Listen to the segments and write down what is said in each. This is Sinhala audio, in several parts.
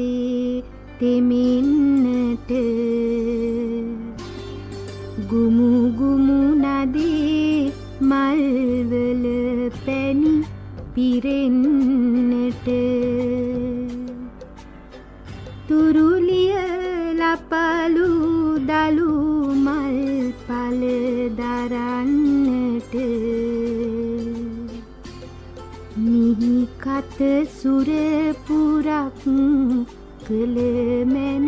සිතේ තෙමෙන්නට ගුමු ගුමු නදී මල්වල පැණි පිරෙන්නට තුරුලිය ලපලු දලු මල් පල දරන්නට මිහිකත සුරපුරක් කළ මැන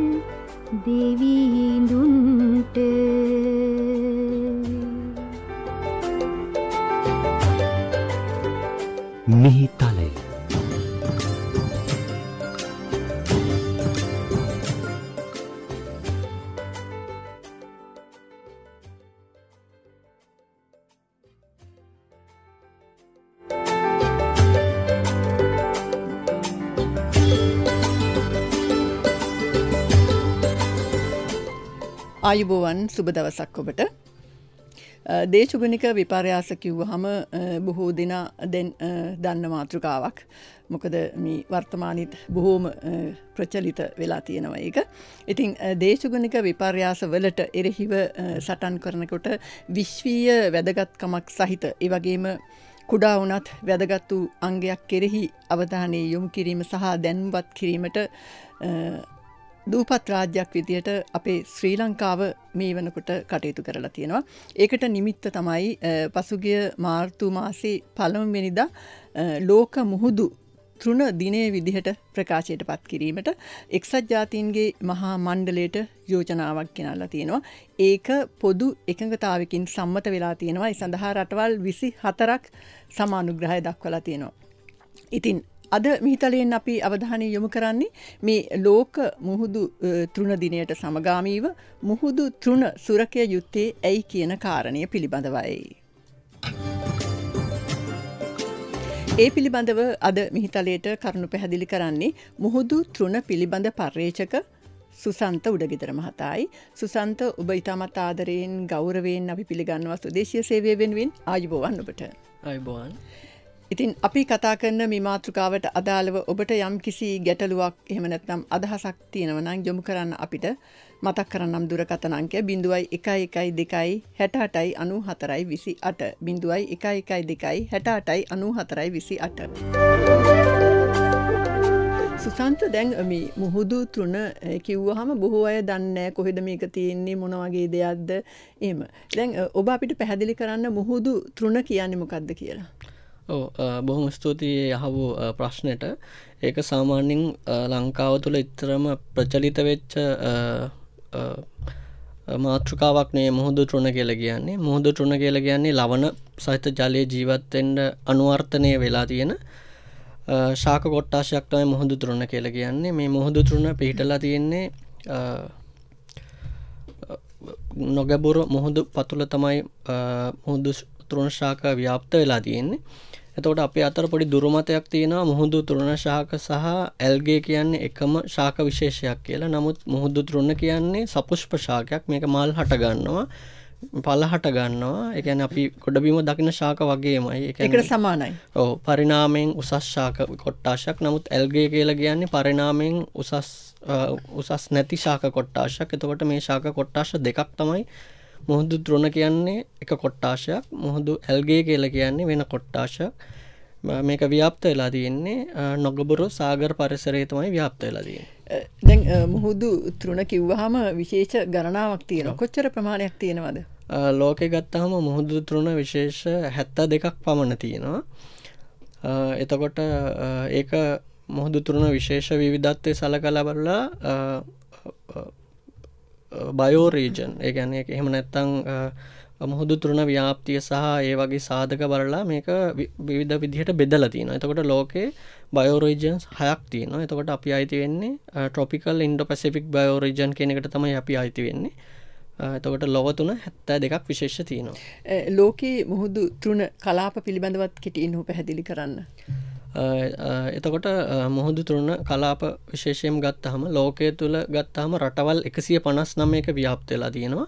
දෙවිඳුන්ට මිහිතා ආයුබෝවන් සුබ දවසක් ඔබට දේශගුණික විපර්යාස කිව්ව හම බොහෝ දෙනා දැන් දන්න මාතෘකාවක් මොකද මේ වර්තමානත් බොහෝම ප්‍රචලිත වෙලා තියෙනව එක. ඉතිං දේශගුණික විපර්යාස වලට එරෙහිව සටන් කරනකොට විශ්වීය වැදගත්කමක් සහිත ඒවගේම කුඩා වනත් වැදගත් වූ අංගයක් කෙරෙහි අවධානය යොමු කිරීම සහ දැන්වත් කිරීමට දූපත් රාජ්‍යයක් විදියට අපේ ශ්‍රී ලංකාව මේ වනකොට කටයුතු කරලා තියෙනවා. ඒකට නිමිත්ත තමයි පසුගිය මාර්තු මාසි පළමවෙනිද ලෝක මුහුදු තෘුණ දිනේ විදිහට ප්‍රකාශයට පත් කිරීමට එක්සත් ජාතීන්ගේ මහා මණ්ඩලයට යෝජනාවක් කෙනල්ලා තියෙනවා. ඒක පොදු එකඟතාවකින් සම්මත වෙලා තියෙනවා සඳහා රටවල් විසි හතරක් සමානුග්‍රහය දක්වලා තියෙනවා. ඉතින් අද මිහිතලයෙන් අපි අවධානය යොමු කරන්නේ මේ ලෝක මුහුදු තෘණ දිනයට සමගාමීව මුහුදු තෘණ සුරකය යුත්තේ ඇයි කියන කාරණය පිළිබඳවයි. ඒ පිළිබඳව අද මිහිතලයට කරුණු පැහැදිලි කරන්නේ මුහුදු තෘණ පිළිබඳ පර්යේචක සුසන්ත උඩගෙදර මහතායි සුසන්ත ඔබ ඉතාමත් ආදරයෙන් ගෞරවයෙන් අපි පිළිගන්නවා ස්වදේශය සේවය වෙනුවෙන් ආයුබෝවන් ඔබට අයිබෝන්. ඉතින් අපි කතා කරන මිමාතෘකාවට අදාළව ඔබට යම් කිසි ගැටලුවක් එහෙමනැත්නම් අදහසක් තියෙනවනම් යොමු කරන්න අපිට මතක් කරනම් දුරකතනංකය බිඳුවයි එකයි එකයි දෙකයි හැටහටයි අනු හතරයි විසි අට බිඳුවයි එකයි එකයි දෙකයි හැටහටයි අනු හතරයි විසි අට. සුසන්ත දැන් මේ මුහුදු තෘණ කිව්වහම බොහෝ අය දන්නෑ කොහෙද මේක තියෙන්නේ මොනවගේ දෙයක්ද එම දැන් ඔබ අපිට පැහැදිලි කරන්න මුහුදු තෘණ කියන්නේ මොකක්ද කියලා. බොහොම ස්තුතියි යහපු ප්‍රශ්නයට ඒක සාමාන්‍යෙන් ලංකාව තුළ ඉත්තරම ප්‍රචලිත වෙච්ච මාතෘකාවක් නේ මුහුදු ටෘණ කියල කියන්නේ මුහුදු ටෘණ කියල කියන්නේ ලවන සහිත ජලය ජීවත්තෙන්ට අනුවර්තනය වෙලා තියෙන ශාක කොට්ටාශයක්ටයි මුහුදු තුරුණ කියල කියන්නේ මේ මුහුදු තුරුණ පිහිටලා තියෙන්නේ නොගැබුරු මුහුදු පතුල තමයි මුහුදු තුරුණ ශාක ව්‍යාප්ත වෙලා තියෙන්නේ එතකොට අපි අතර පොඩි දුරුමතයක් තියෙනවා මුහුදු තුරුණ ශාක සහ ඇල්ගේ කියන්නේ එකම ශාක විශේෂයක් කියලා. නමුත් මුහුදු තුරුණ කියන්නේ සපුෂ්ප ශාකයක්. මේක මල් හට ගන්නවා. පල හට ගන්නවා. ඒ කියන්නේ අපි ගොඩබිම දකින ශාක වගේමයි. ඒ කියන්නේ ඒකට සමානයි. ඔව්. පරිණාමයෙන් උසස් ශාක කොට්ටාශයක්. නමුත් ඇල්ගේ කියලා කියන්නේ පරිණාමයෙන් උසස් උසස් නැති ශාක කොට්ටාශයක්. එතකොට මේ ශාක කොට්ටාශ දෙකක් තමයි මුහුදු ද්‍රොණ කියන්නේ එක කොට්ටාශයක් මුහුදු ඇල්ගේ කියල කියන්නේ වෙන කොට්ටාශයක් මේක ව්‍යාප්ත වෙලා තියෙන්නේ නොගබුරු සාගර පරිසරේ තමයි ව්‍යාප්ත වෙලා තියෙන්නේ. දැන් මුහුදු තෘණ කිව්වහම විශේෂ ගණනාවක් තියෙනවා. කොච්චර ප්‍රමාණයක් තියෙනවද? ලෝකේ ගත්තාම මුහුදු තෘණ විශේෂ 72ක් පමණ තියෙනවා. එතකොට ඒක මුහුදු තෘණ විශේෂ විවිධත්වයේ සලකලා බලලා බයෝරීජන් ඒගැන එක එහෙම නැත්තං මුහුදු තුරුණ ව්‍යාප්තිය සහ ඒ වගේ සාධක බලලා මේක විවිධ විදිහට බෙදල තියෙන එතකොට ලෝකේ බයෝරීජන්ස් හයක් තියෙනවා එතකොට අපි අයිති වෙන්නේ ටොපිකල් ඉන්ඩ පසිෆික් බයෝරීජන් කෙනෙකට තමයි අපි අයිති වෙන්නේ එතකොට ලොවතුන හැත්තෑ දෙකක් විශේෂ තියනවා. ලෝකයේ මුහුදු තෘුණ කලාප පිළිබඳවත් කෙටීන්හු පැහැදිලි කරන්න. එතකොට මුහුදු තුරුණ කලාප විශේෂයෙන් ගත්තහම ලෝකය තුළ ගත්තාම රටවල් එකසිය පනස් නමයක ව්‍යාප්තවෙලා තියෙනවා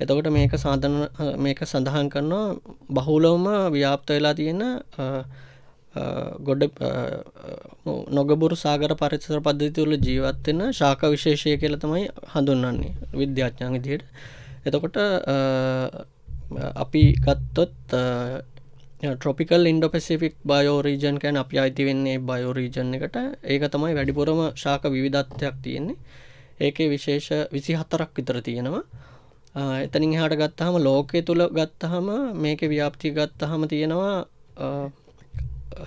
එතකොට මේක සාධන මේක සඳහන් කරනවා බහුලවම ව්‍යාප්ත වෙලා තියෙන ගොඩ නොගබුරු සාගර පරිසර පද්ධති තුළ ජීවත්වෙන ශාක විශේෂය කියල තමයි හඳුන්න්නේ විද්‍යාඥාන් විදියට එතකොට අපි ගත්තොත් ට්‍රොපිකල් ඉන්ඩ පෙසිෆික් බයෝරීජන් කැන් අප අයිති වෙන්නේ බයෝරීජන් එකට ඒක තමයි වැඩිපුරම ශාක විධත්වයක් තියෙන්නේ ඒක විශේෂ විසි හතරක් විතර තියෙනවා එතනින් හාට ගත්තහම ලෝකය තුළ ගත්තහම මේක ව්‍යාප්ති ගත්තහම තියෙනවා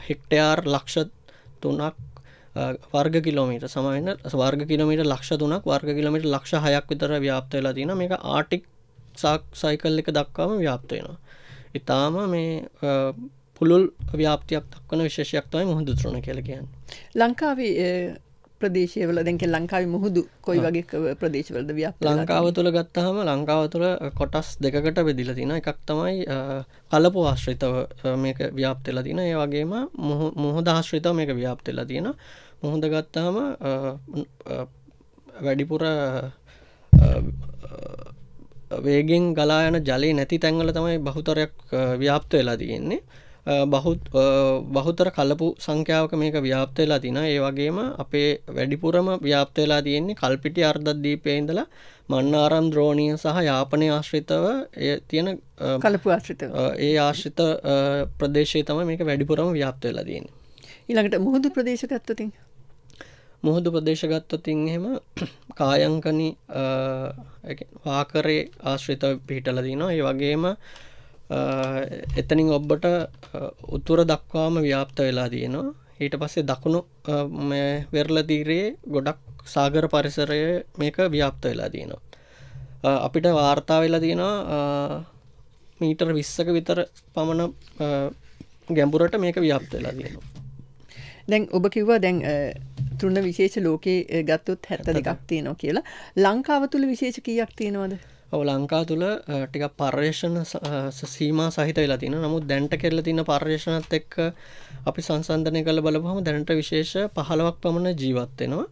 හෙක්ටයාර් ලක්ෂ තුනක් වර්ග කිලෝමීට සමයින වර්ග කිලමීට ලක්ෂ තුනක් වර්ග කිලමට ලක්ෂ හයක් විතර ව්‍යාප්ත වෙලා තින මේක ආටික් සාක් සයිකල් එක දක්වාම ව්‍යාප්තයෙනවා ඉතාම මේ පුළුල් ව්‍යාපතියක් දක්වන විශේෂයක්තවයි මුහුදු ද්‍රණ කියලගන්න ලංකාවේ ප්‍රදේශවල දැක ලංකාවේ මුහුදු කොයි වගේ ප්‍රදේශවලද ව්‍යා ලංකාව තුළ ගත්තහම ලංකාව තුළ කොටස් දෙකට බෙදිල තින එකක් තමයි කලපු ආශ්‍රිතව මේක ව්‍යාප්තෙල තින ඒ වගේම මුහොද ආශ්‍රිතව මේක ව්‍යාප්තෙල තියෙන මුහොඳ ගත්තාම වැඩිපුර වේගෙන් ගලා යන ජලය නැති තැන්වල තමයි බහුතරයක් ව්‍යාප්ත වෙලා තියෙන්නේ බහුතර කලපු සංඛ්‍යාවක මේක ව්‍යාප්තවෙලා තින ඒ වගේම අපේ වැඩිපුරම ව්‍යාප්තවෙලා තියෙන්නේ කල්පිටි අර්ධද්දීපයඉඳලා මන්නාරම් ද්‍රෝණිය සහ යාපනය ආශ්‍රිතව තියෙන කලපු ආශ්‍රිත ඒ ආශ්‍රිත ප්‍රදේශය තම මේක වැඩිපුරම ව්‍යාප්තවෙලා තියෙන ඊළඟට මුහුදු ප්‍රදේශගත්තතින් මුහුදු ප්‍රදේශගත්තතින් එහෙම කායංකනි වාකරේ ආශ්‍රිතව පිහිටල දිනවා ඒ වගේම එතනින් ඔබ්බට උතුර දක්වාම ව්‍යාප්ත වෙලා තියෙනවා ඊට පස්සේ දකුණු වෙරලතීරයේ ගොඩක් සාගර පරිසරය මේක ව්‍යාප්ත වෙලා තියෙනවා අපිට වාර්තා වෙලා තියෙනවා මීටර් විස්සක විතර පමණ ගැඹුරට මේක ව්‍යාප්ත වෙලා තියෙනවා දැන් ඔබ කිව්වා දැන් තුන්න විශේෂ ලෝකයේ ගත්තුත් හැත්ත දෙකක් තියෙනවා කියලා ලංකාව තුළ විශේෂ කියක් තියෙනවාද ඔව ලංකා තුළ ටික පර්යේෂණ සීම සහිත ලතින නමුත් දැන්ට කෙල්ල තින්න පර්යේෂණත් එක්ක අපි සංසන්ධනය කළ බලපහම දැනට විශේෂ පහළවක් පමණ ජීවත්වෙනවා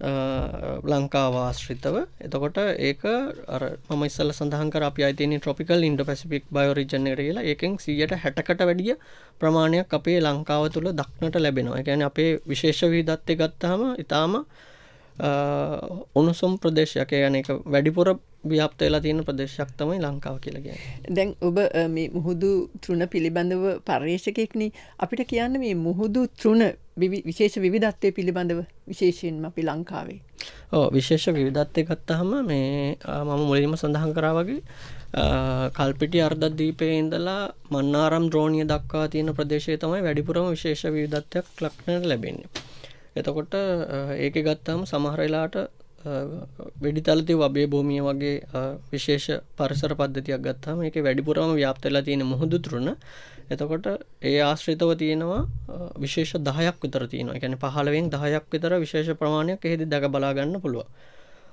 ලංකාවාශ්‍රිතව එතකොට ඒක මම ඉස්සල සඳහන්කර අප අතින ට්‍රොපිකල් ඉන්ඩ පැසිික් බයෝරිජනයට කියලා එකෙන් සියට හැටකට වැඩිය ප්‍රමාණයක් අපේ ලංකාව තුළ දක්නට ලැබෙනවා එකැන අපේ විශේෂවී දත්ත ගත්තහම ඉතාම උණුසුම් ප්‍රදේශයක යන එක වැඩිපුර ව්‍යාප්තවෙලා තියෙන ප්‍රදේශයක් තමයි ලංකාව කියලග දැන් ඔබ මේ මුහුදු තෘුණ පිළිබඳව පර්යේෂකෙක්න අපිට කියන්න මේ මුහුදු තෘුණ විශේෂ විධත්වය පිළිබඳව විශේෂයෙන්ම අපි ලංකාවේ. ඕ විශේෂ විධත්වය ගත්තහම මේ මම මුලින්ම සඳහන් කරා වගේ කල්පිටි අර්ධද්දීපය ඉඳලා මන්නාරම් ද්‍රෝණිය දක්වා තියෙන ප්‍රදේශය තමයි වැඩිපුරම විශේෂ විධත්වයක් ලක්නට ලැබෙන්නේ. එතකොට ඒක ගත්තාම සමහරලාට වෙඩිතලති වබේ භූමිය වගේ විශේෂ පරිසර පද්ධතියක් ගත්තාම එක වැඩිපුරම ව්‍යාප්තලා තියෙන මුහුදු තුරුණ එතකොට ඒ ආශ්‍රිතව තියෙනවා විශේෂ දහයක් විතර තියෙනවා එකැන පහළවෙන් දහයක් විතර විශේෂ ප්‍රමාණයක් එහෙදි දැක බලාගන්න පුළුව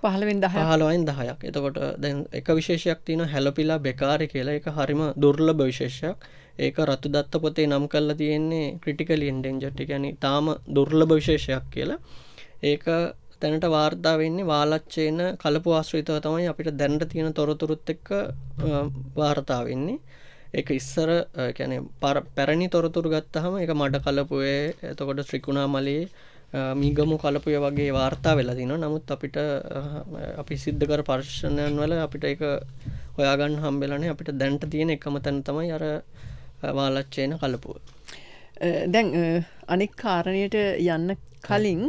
පහළවෙන් දහ හලුවෙන් දහයක් එතකොට දැන් එක විශේෂයක් තියෙන හැලපිලා බෙකාරි කියලා එක හරිම දුර්ල භවිශේෂයක් ඒක රතු දත්ත පොතේ නම් කල්ලා තියෙන්නේ ක්‍රටිකල ඉන්ඩෙන්ජටිකැන තාම දුර්ල භවිශේෂයක් කියලා ඒක තැනට වාර්තා වෙන්නේ වාලච්චේන කලපු ආශ්‍රීතව තමයි අපිට දැන්ට තියෙන තොරතුරුත් එක්ක වාර්තා වෙන්නේ එක ඉස්සර කැනෙ පර පැරණි තොරතුරු ගත්තහම එක මඩ කලපුේ එතකොට ශ්‍රිකුණා මලේ මීගමු කලපුය වගේ වාර්තා වෙලා තින නමුත් අපිට අපි සිද්ධකර පර්ශණයන් වල අපිට එක හොයාගන්න හම්බෙලනේ අපිට දැන්ට තියෙන එකම තැන තමයි අර වාලච්චේන කලපුුව දැන් අනෙක් කාරණයට යන්න කලින්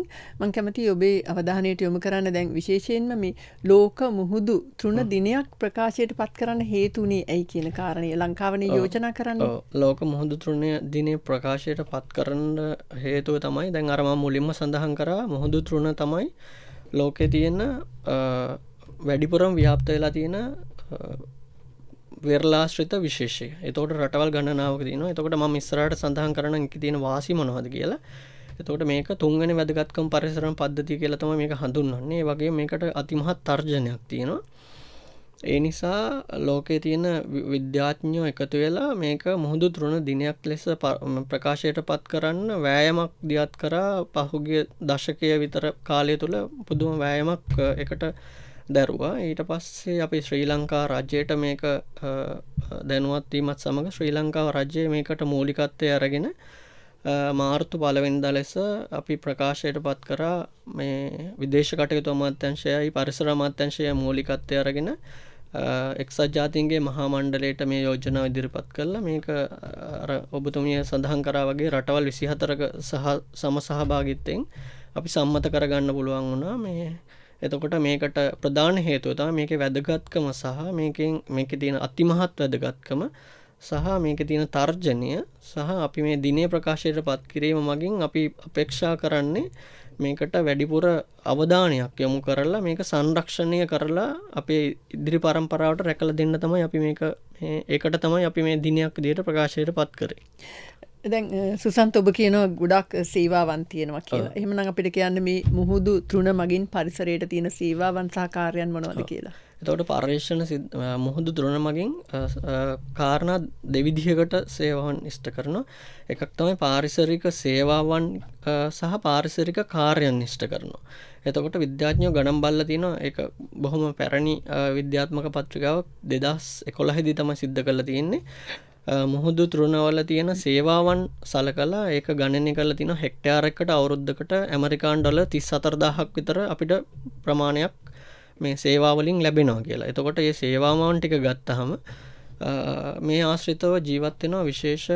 මං කැමති ඔබේ අවධානයට යොමු කරන්න දැන් විශේෂයෙන්ම මේ ලෝක මුහුදු තෘණ දිනයක් ප්‍රකාශයට පත් කරන්න හේතුනේ ඇයි කියන කාරණය ලංකාවනේ යෝජනා කරන්න ලෝක මුහුදු තෘණය දිනේ ප්‍රකාශයට පත් කරන්න හේතුව තමයි දැන් අරම මුලින්ම සඳහන් කරා මුහුදු තෘණ තමයි ලෝකෙ තියෙන වැඩිපුරම් ව්‍යාප්ත වෙලා තියෙන වෙරලාශ්‍රිත විශේෂය එතෝට රටවල් ගණනාවක දන එතකොට ම ස්රට සඳහන් කරන එක තියෙන වාසි මොනවද කියලා එතකොට මේක තුන්ගෙන වැදගත්කම් පරිසරම් පද්ධති කියලතම මේක හඳුන්න්නේ වගේ මේකට අතිමහත් තර්ජනයක් තියෙනවා ඒ නිසා ලෝකයේ තියෙන විද්‍යාඥෝ එකතු වෙලා මේක මුහුදු තුරුණ දිනයක් ලෙස ප්‍රකාශයට පත් කරන්න වෑයමක් දියත් කරා පහුගේ දශකය විතර කාලය තුළ පුදුම වෑයමක් එකට දැරුවා ඊට පස්සේ අපි ශ්‍රී ලංකා රජයට මේක දැනුවත්වීමත් සමඟ ශ්‍රී ලංකාව රජ්‍යය මේකට මූලිකත්වය අරගෙන මාර්තු පලවෙන්ද ලෙස අපි ප්‍රකාශයට පත් කරා මේ විදේශ කටයුතු අමාත්‍යංශයයි පරිසර අමාත්‍යංශය මූලිකත්වය අරගෙන එක්සත් ජාතින්ගේ මහා මණ්ඩලයට මේ යෝජනාව ඉදිරිපත් කල්ල මේක ඔබතුමිය සඳහන් කරා වගේ රටවල් විසිහතරක සහ සම සහභාගිත්තයෙන් අපි සම්මත කරගන්න පුළුවන් වුණා මේ එතකොට මේකට ප්‍රධාන හේතුවතා මේක වැදගත්කම සහ මේකෙන් මේක තියෙන අතිමහත් වැදගත්කම සහ මේක තියෙන තර්ජනය සහ අපි මේ දිනේ ප්‍රකාශයට පත්කිරීම මගින් අපි අපේක්ෂා කරන්නේ මේකට වැඩිපුර අවධානයක් යොමු කරලා මේක සංරක්ෂණය කරලා අපේ ඉදිරි පරම්පරාවට රැකල දෙන්න තමයි අපි මේක ඒකට තමයි අපි මේ දිනයක් දිට ප්‍රකාශයට පත් කරේ. දැන් සුසන්ත ඔබ කියනවා ගොඩක් සේවාවන් තියෙනවා කියලා. එහෙමනම් අපිට කියන්න මේ මුහුදු තෘණ මගින් පරිසරයට තියෙන සේවාවන් සහ කාර්යයන් මොනවද කියලා. එතකොට පර්යේෂණ මුහුදු තෘණ මගින් කාරණා දෙවිධයකට සේවාවන් ඉෂ්ට කරනවා. එකක් තමයි පාරිසරික සේවාවන් සහ පාරිසරික කාර්යයන් ඉෂ්ට කරනවා. එතකොට විද්‍යාඥයෝ ගණන් බල්ලා තිනවා ඒක බොහොම පැරණි විද්‍යාත්මක පත්‍රිකාවක් 2011 දී තමයි සිද්ධ කරලා තියෙන්නේ. මුහුදු තෘණවල තියෙන සේවාවන් සලකලා ඒක ගණනය කල තින හෙක්ටයාරකට අවුරුද්ධකට ඇමරිකාන් ඩොල තිස් අතරදාහක් විතර අපිට ප්‍රමාණයක් මේ සේවාවලින් ලැබෙනවා කියලා එතකොට ඒ සේවාමාවන් ටික ගත්තහම මේ ආශ්‍රිතව ජීවත්වෙනවා විශේෂ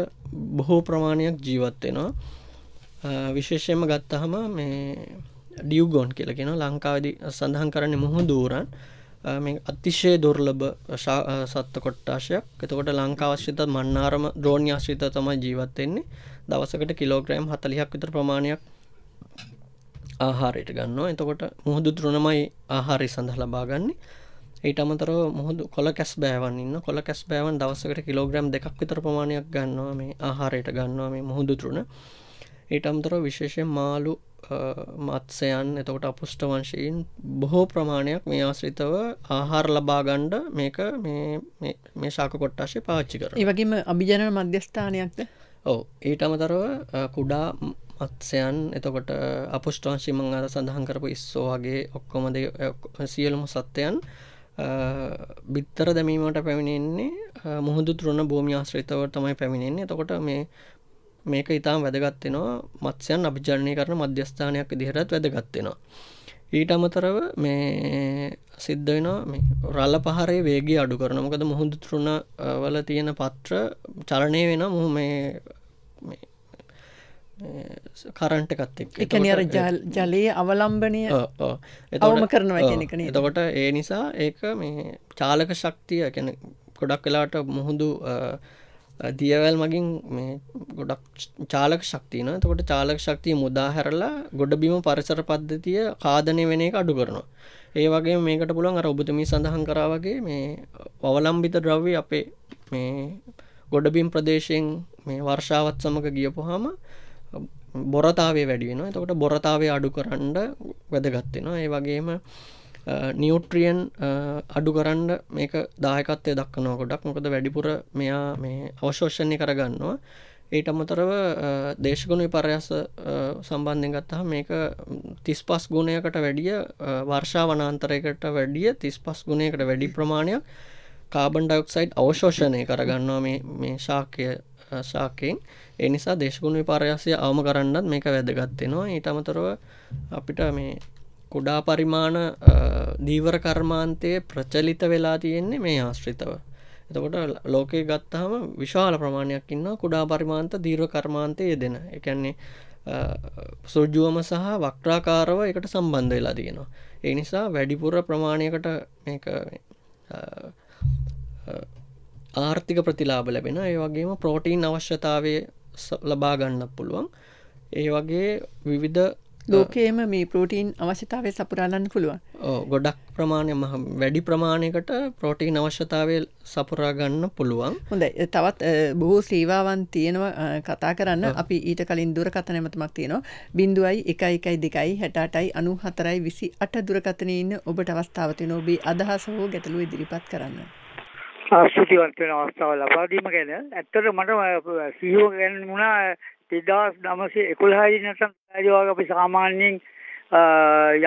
බොහෝ ප්‍රමාණයක් ජීවත්වෙනවා විශේෂයම ගත්තහම මේ ඩියවගෝන් කියලගෙන ලංකාවදි සඳහන් කරන්නේ මුහු දූරන් අතිශය දුර්ලබ සත්ත කොට්ටාශයක් එතකොට ලංකාවශ්‍යත මන්නාරම ද්‍රෝණ්‍යශ්‍රිත තමයි ජීවත්වෙන්නේ දවසකට කිලෝග්‍රෑම් හතලිහක් විතර ප්‍රමාණයක් ආහාරයට ගන්න එතකොට මුහුදු ද්‍රණමයි ආහාරි සඳහ ලබාගන්නේ ඊට අමතර මුහුදු කොල කැස් බෑවන්න කොල කැස් බෑවන් දවසකට කිලෝග්‍රම් දෙකක් විතර ප්‍රමාණයක් ගන්නවා මේ ආහාරයට ගන්නවා මේ මුහුදු තුරුණ ඊට අම්තර විශේෂය මාලු මත්සයන් එතකොට අපපුෂ්ට වංශයෙන් බොහෝ ප්‍රමාණයක් මේ ආශ්‍රිතව ආහාර ලබාගණ්ඩ මේක මේ ශාක කොට්ටාශය පාච්චි කර ඒවගේම අභිජන මධ්‍යස්ථානයක්ද ඕ ඊට අමතරව කුඩා මත්සයන් එතකොට අපපුෂ්ටවංශිමං අර සඳහන් කරපු ඉස්සෝ වගේ ඔක්කොමද සියලුම සත්‍යයන් බිත්තර දැමීමට පැමිණෙන්නේ මුහුදු තුරන භූමි ආශ්‍රිතව තමයි පැමිණෙන්නේ තකොට මේ මේක ඉතාම වැදගත්වෙනවා මත්ස්‍යයන් අභිජානය කරන මධ්‍යස්ථානයක් දිහරත් වැදගත්වෙනවා. ඊට අමතරව මේ සිද්ධ වෙනවා රල්ල පහරේ වේගේ අඩු කරන මොකද මුහුදුතුරුණ වල තියෙන පත්‍ර චලනය වෙන මුහ මේ කරන්ට කත්තෙක් එක අර ජලයේ අවලම්බනය එතවම කරනවා එතකොට ඒ නිසා ඒක මේ චාලක ශක්තිය කැන ගොඩක් වෙලාට මුහුදු දියවැල් මගින් මේ ගොඩක් චාලක ශක්තියන තකොට චාලක ශක්තිය මුදා හැරලා ගොඩබිම පරිසර පද්ධතිය කාදනය වෙන එක අඩු කරනවා ඒ වගේ මේකට පුළුවන් අර ඔබතුමි සඳහන් කරාවගේ මේ වවලම්බිත ද්‍රව්‍ය අපේ මේ ගොඩබිම් ප්‍රදේශයෙන් මේ වර්ෂාවත් සමඟ ගියපුහම බොරතාවේ වැඩි වෙන තකොට බොරතාවේ අඩු කරන්න වැදගත්වෙනවා ඒ වගේම නිියුට්‍රියන් අඩු කරන්න මේක දායකත්තය දක්නෝ ගොඩක් මොකද වැඩිපුර මෙයා මේ අවශෝෂණය කරගන්නවා ඊට අමතරව දේශගුණ විපර්යස සම්බන්ධය ගත්තා මේක තිස් පස් ගුණයකට වැඩිය වර්ෂා වනාන්තරයකට වැඩිය තිස් පස් ගුණයකට වැඩි ප්‍රමාණයක් කාබන් ඩයක්සයිඩ් අවශෝෂණය කරගන්නවා මේ ශාකය ශාකයෙන් එනිසා දේශගුණ විපාරයසය අවම කරන්නත් මේක වැදගත්තෙනවා ඊට අමතරව අපිට මේ කුඩා පරිමාණ දීවර කර්මාන්තය ප්‍රචලිත වෙලා තියෙන්නේ මේ ආශ්‍රිතව එතකොට ලෝකයේ ගත්තාම විශාල ප්‍රමාණයක් ඉන්න කුඩා පරිමාන්ත දීර්ව කර්මාන්තය දෙන එකන්නේ සුජ්ජුවම සහ වක්්‍රාකාරව එකට සම්බන්ධ වෙලා තියෙනවා ඒ නිසා වැඩිපුර ප්‍රමාණයකට ආර්ථික ප්‍රතිලාබ ලැබෙන ඒ වගේම ප්‍රෝටීන් අවශ්‍යතාවය ලබා ගන්න පුළුවන් ඒ වගේ විවිධ ලෝකයේම මේ ප්‍රෝටීන් අවශ්‍යතාවය සපුරාලන්න පුළුවන් ගොඩක් ප්‍රමාණය වැඩි ප්‍රමාණයකට ප්‍රෝටීන් අවශ්‍යතාවය සපුරාගන්න පුළුවන් හොඳයි තවත් බොහෝ සීවාවන් තියෙනවා කතා කරන්න අපි ඊට කලින් දුරකථන මතමක් තියෙනවා බිඳුවයි එකයි එකයි දෙකයි හැටාටයි අනු හතරයි විසි අට දුරකථනය ඉන්න ඔබට අවස්ථාවතින ඔබේ අදහස හෝ ගැටලු ඉදිරිපත් කරන්න ස්තුතිවන්ත වෙන අවස්ථාව ලබා දීම ගැන ඇත්තට මට සිහිය ගැන වුණා දෙදස් නමසේ එකොළහයි නැතම් ඇරිවාගේ අපි සාමාන්‍යයෙන්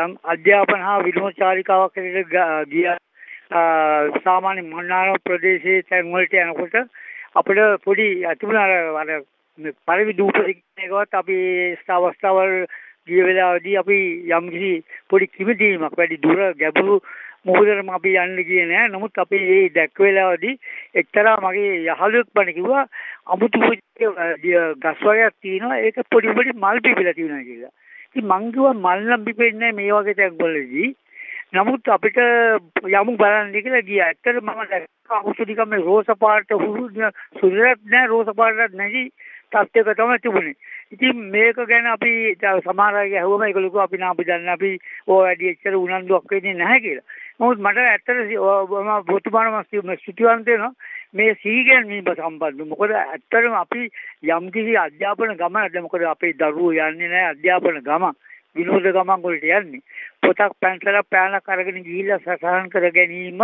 යම් අධ්‍යාපන හා විනෝද චාරිකාවක් ඇරට ගිය සාමාන්‍ය මන්නාරම ප්‍රදේශයේ තැන්වලට යනකොට අපිට පොඩි ඇතිබුණාර අර පරිවි දූප එකවත් අපි අවස්ථාවල් ගිය වෙලාවදී අපි යම්කිසි පොඩි කිමිදීමක් වැඩි දුර ගැඹුරු මුහුදටම අපි යන්න ගියේ නෑ. නමුත් අපි ඒ දැක් වෙලාවේදී එක්තරා මගේ යහළුවෙක් බණ කිව්වා අමුතුගේ ගස් වර්ගයක් තියෙනවා ඒක පොඩි පොඩි මල් පිපිලා තියෙනවා කියලා. ඉතින් මං කිව්වා මල් නම් පිපෙන්නේ මේ වගේ තැන්වලදී. නමුත් අපිට යමු බලන්න කියලා ගියා. ඇත්තට මම දැක්කා අමුතුනිකම රෝස පාට හුරු සුදුරත් නෑ රෝස පාටත් නැති තත්ත්වයක තමයි තිබුණේ. ඉතින් මේක ගැන අපි සමහර අය ඇහුවම ඒගොල්ලෝ අපි නම් අපි දන්නේ අපි ඕ වැඩි එච්චර උනන්දුවක් වෙන්නේ නැහැ කියලා. නමුත් මට ඇත්තට මම බෝතුමාන ස්තුතිවන්තයනවා මේ සීගැන්වීම සම්බන්ධ මොකද ඇත්තටම අපි යම් කිසි අධ්‍යාපන ගමනක්ද මොකද අපේ දරුවෝ යන්නේ නැහැ අධ්‍යාපන ගමන විනෝද ගමන් වලට යන්නේ පොතක් පැන්සලක් පෑනක් අරගෙන ගිහිල්ලා සසහන් කර ගැනීම